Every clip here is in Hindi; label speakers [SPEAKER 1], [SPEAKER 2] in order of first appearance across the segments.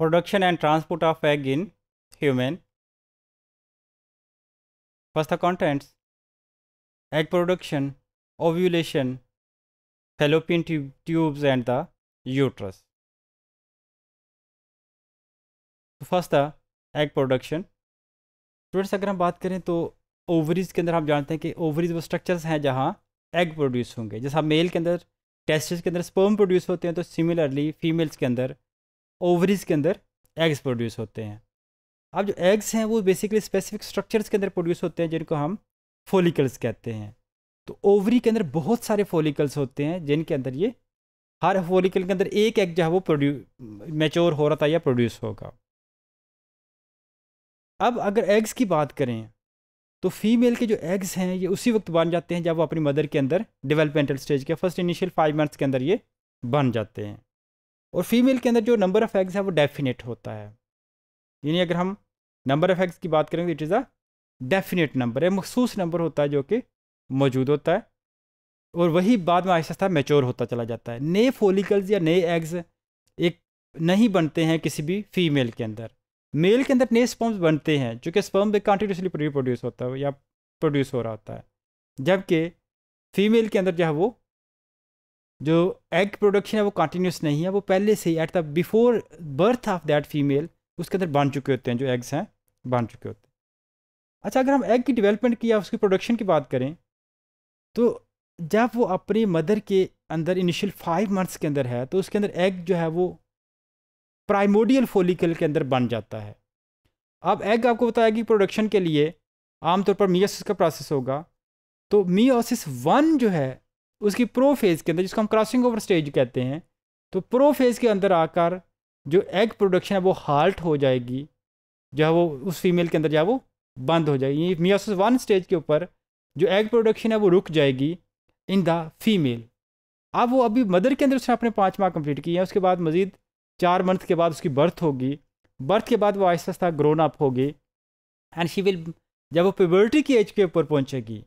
[SPEAKER 1] Production and transport of egg in human. First the contents egg production ovulation fallopian tubes and the uterus first था एग प्रोडक्शन स्टूडेंट्स अगर हम बात करें तो ओवरीज के अंदर हम जानते हैं कि ओवरीज वो स्ट्रक्चर्स हैं जहाँ एग प्रोड्यूस होंगे जैसा मेल के अंदर टेस्ट के अंदर स्पर्म प्रोड्यूस होते हैं तो सिमिलरली फीमेल्स के अंदर ओवरीज के अंदर एग्स प्रोड्यूस होते हैं अब जो एग्स हैं वो बेसिकली स्पेसिफिक स्ट्रक्चर्स के अंदर प्रोड्यूस होते हैं जिनको हम फोलिकल्स कहते हैं तो ओवरी के अंदर बहुत सारे फोलिकल्स होते हैं जिनके अंदर ये हर फोलिकल के अंदर एक एग जो है वो प्रोड्यू मेच्योर हो रहा था या प्रोड्यूस होगा अब अगर एग्स की बात करें तो फीमेल के जो एग्स हैं ये उसी वक्त बन जाते हैं जब वो अपनी मदर के अंदर डेवलपमेंटल स्टेज के फर्स्ट इनिशियल फाइव मंथ्स के अंदर ये बन जाते हैं और फीमेल के अंदर जो नंबर ऑफ़ एग्स है वो डेफिनेट होता है यानी अगर हम नंबर ऑफ़ एग्स की बात करें तो it is a definite number है मखसूस नंबर होता है जो कि मौजूद होता है और वही बाद में आहिस्ता मेच्योर होता चला जाता है नए फोलिकल्स या नए एग्स एक नहीं बनते हैं किसी भी फीमेल के अंदर मेल के अंदर नए स्पर्म्स बनते हैं जो कि स्पर्म एक कंटिन्यूसली प्रोड्यूस होता है या प्रोड्यूस हो रहा होता है जबकि फीमेल के अंदर जो है वो जो एग प्रोडक्शन है वो कंटिन्यूस नहीं है वो पहले से ही at the before birth of that female उसके अंदर बांध चुके होते हैं जो एग्स हैं बांध चुके होते हैं अच्छा अगर हम एग की डेवलपमेंट की या उसकी प्रोडक्शन की बात करें तो जब वो अपनी मदर के अंदर इनिशियल फाइव मंथ्स के अंदर है तो उसके अंदर एग जो है वो प्राइमोडियल फोलिकल के अंदर बन जाता है अब एग आपको बताया कि प्रोडक्शन के लिए आमतौर पर मियोसिस का प्रोसेस होगा तो मियोसिस वन जो है उसकी प्रो फेज़ के अंदर जिसको हम क्रॉसिंग ओवर स्टेज कहते हैं तो प्रो फेज़ के अंदर आकर जो एग प्रोडक्शन है वो हाल्ट हो जाएगी जो है वो उस फीमेल के अंदर जो है वो बंद हो जाएगी मियास वन स्टेज के ऊपर जो एग प्रोडक्शन है वो रुक जाएगी इन द फीमेल अब वो अभी मदर के अंदर उसने अपने पाँच माह कंप्लीट किए हैं उसके बाद मज़ीद चार मंथ के बाद उसकी बर्थ होगी बर्थ के बाद वो आहिस्ता आहिस्ता ग्रोन अप होगी एंड शी विल जब वो प्योरिटी की एज के ऊपर पहुँचेगी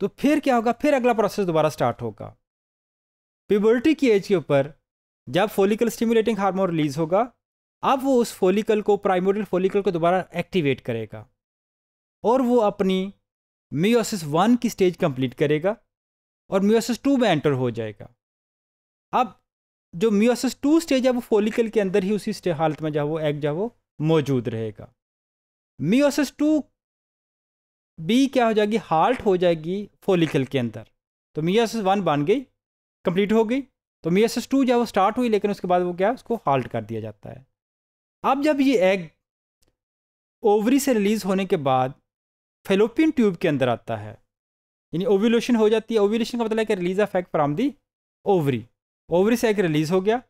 [SPEAKER 1] तो फिर क्या होगा फिर अगला प्रोसेस दोबारा स्टार्ट होगा प्यबर्टी की एज के ऊपर जब फोलिकल स्टिमुलेटिंग हार्मोन रिलीज होगा अब वो उस फोलिकल को प्राइमोरियल फोलिकल को दोबारा एक्टिवेट करेगा और वो अपनी मियोसिस वन की स्टेज कंप्लीट करेगा और मियोसिस टू में एंटर हो जाएगा अब जो मियोसिस टू स्टेज है वो फोलिकल के अंदर ही उसी हालत में जो वो एग जो वो मौजूद रहेगा मियोसिस टू बी क्या हो जाएगी हाल्ट हो जाएगी फोलिकल के अंदर तो मियासिस वन बन गई कंप्लीट हो गई तो मियासिस टू जो वो स्टार्ट हुई लेकिन उसके बाद वो क्या उसको हाल्ट कर दिया जाता है अब जब ये एग ओवरी से रिलीज़ होने के बाद फेलोपियन ट्यूब के अंदर आता है यानी ओव्यूलेशन हो जाती है ओव्यूलेशन का मतलब है कि release of egg from the ovary ovary से एग रिलीज़ हो गया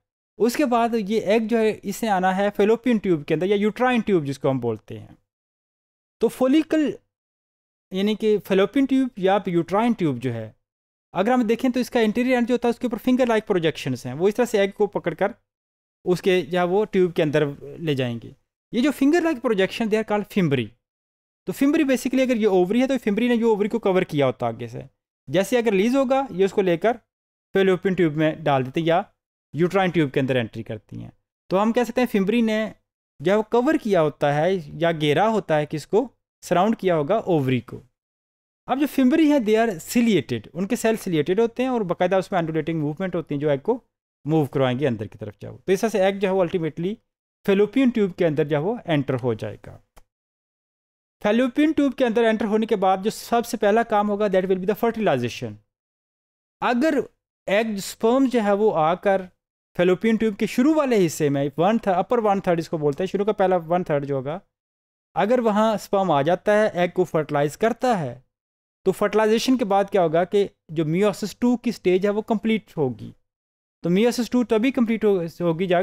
[SPEAKER 1] उसके बाद ये एग जो है इसे आना है फेलोपियन ट्यूब के अंदर या यूट्राइन ट्यूब जिसको हम बोलते हैं तो फोलिकल यानी कि फेलोपिन ट्यूब या यूट्राइन ट्यूब जो है अगर हम देखें तो इसका इंटीरियर एंड जो होता है उसके ऊपर फिंगर लाइक प्रोजेक्शंस हैं वो इस तरह से एग को पकड़कर उसके या वो ट्यूब के अंदर ले जाएंगे ये जो finger like projection they are called fimbriae तो फिम्बरी बेसिकली अगर ये ओवरी है तो फिम्बरी ने जो ओवरी को कवर किया होता आगे से जैसे अगर लीज़ होगा ये उसको लेकर फेलोपियन ट्यूब में डाल देते या यूट्राइन ट्यूब के अंदर एंट्री करती हैं तो हम कह सकते हैं फिम्बरी ने जब वो कवर किया होता है या घेरा होता है किसको सराउंड किया होगा ओवरी को अब जो फिम्बरी है दे आर सिलिएटेड उनके सेल सिलिएटेड होते हैं और बाकायदा उसमें एंडुलेटिंग मूवमेंट होती है जो एग को मूव करवाएंगे अंदर की तरफ जाओ तो इस तरह से एग जो है अल्टीमेटली फेलोपियन ट्यूब के अंदर जो है वो एंटर हो जाएगा फेलोपियन ट्यूब के अंदर एंटर होने के बाद जो सबसे पहला काम होगा that will be the fertilization अगर एग स्पर्म जो है वो आकर फेलोपियन ट्यूब के शुरू वाले हिस्से में one third upper one third इसको बोलते हैं शुरू का पहला वन थर्ड जो होगा अगर वहाँ स्पर्म आ जाता है एग को फर्टिलाइज़ करता है तो फर्टिलाइजेशन के बाद क्या होगा कि जो मियोसिस टू की स्टेज है वो कंप्लीट होगी तो मियोसिस टू तभी कंप्लीट होगी जब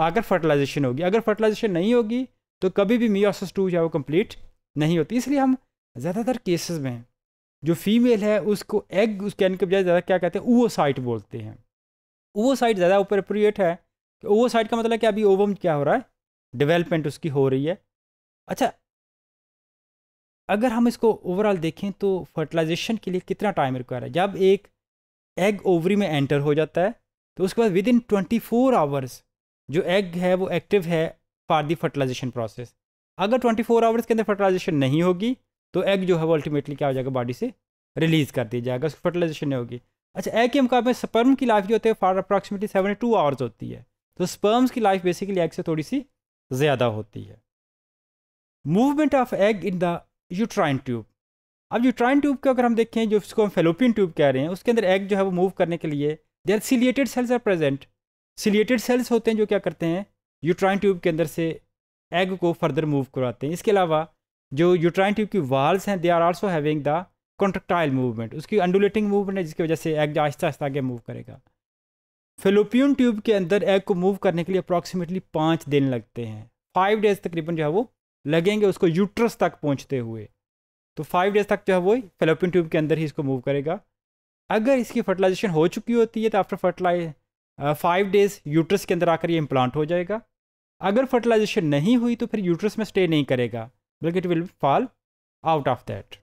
[SPEAKER 1] आकर फर्टिलाइजेशन होगी अगर फर्टिलाइजेशन नहीं होगी तो कभी भी मियोसिस टू जो है वो कम्प्लीट नहीं होती इसलिए हम ज़्यादातर केसेस में जो फीमेल है उसको एग उस कैन के बजाय ज़्यादा क्या कहते हैं ओवोसाइट बोलते हैं ओवोसाइट ज़्यादा अप्रोप्रिएट है कि ओवोसाइट का मतलब क्या अभी ओवम क्या हो रहा है डेवलपमेंट उसकी हो रही है अच्छा अगर हम इसको ओवरऑल देखें तो फर्टिलाइजेशन के लिए कितना टाइम रिक्वायर है जब एक एग ओवरी में एंटर हो जाता है तो उसके बाद within twenty four hours जो एग है वो एक्टिव है फॉर दी फर्टिलाइजेशन प्रोसेस अगर ट्वेंटी फोर आवर्स के अंदर फर्टिलाइजेशन नहीं होगी तो एग जो है वो अल्टीमेटली क्या हो जाएगा बॉडी से रिलीज़ कर दिया जाएगा उसकी फर्टिलाइजेशन नहीं होगी अच्छा एग के मुकाबले स्पर्म की लाइफ जो होती है for approximately seventy two hours होती है तो स्पर्म्स की लाइफ बेसिकली एग से थोड़ी सी ज़्यादा होती है movement of egg in the uterine tube अब यूट्राइन ट्यूब को अगर हम देखें जो इसको हम फेलोपियन ट्यूब कह रहे हैं उसके अंदर एग जो है वो मूव करने के लिए there ciliated cells are present ciliated cells होते हैं जो क्या करते हैं यूट्राइन ट्यूब के अंदर से एग को फर्दर मूव करवाते हैं इसके अलावा जो यूट्राइन ट्यूब की वाल्स हैं they are also having the contractile movement उसकी अंडुलेटिंग मूवमेंट है जिसकी वजह से एग आहिस्ता आहिस्ता आगे मूव करेगा फेलोपियन ट्यूब के अंदर एग को मूव करने के लिए अप्रॉक्सीमेटली पाँच दिन लगते हैं फाइव डेज तकरीबन जो है वो लगेंगे उसको यूट्रस तक पहुंचते हुए तो फाइव डेज तक जो है वो फेलोपिन ट्यूब के अंदर ही इसको मूव करेगा अगर इसकी फर्टिलाइजेशन हो चुकी होती है तो after fertilize five days uterus के अंदर आकर ये इम्प्लांट हो जाएगा अगर फर्टिलाइजेशन नहीं हुई तो फिर यूट्रस में स्टे नहीं करेगा बल्कि it will fall out of that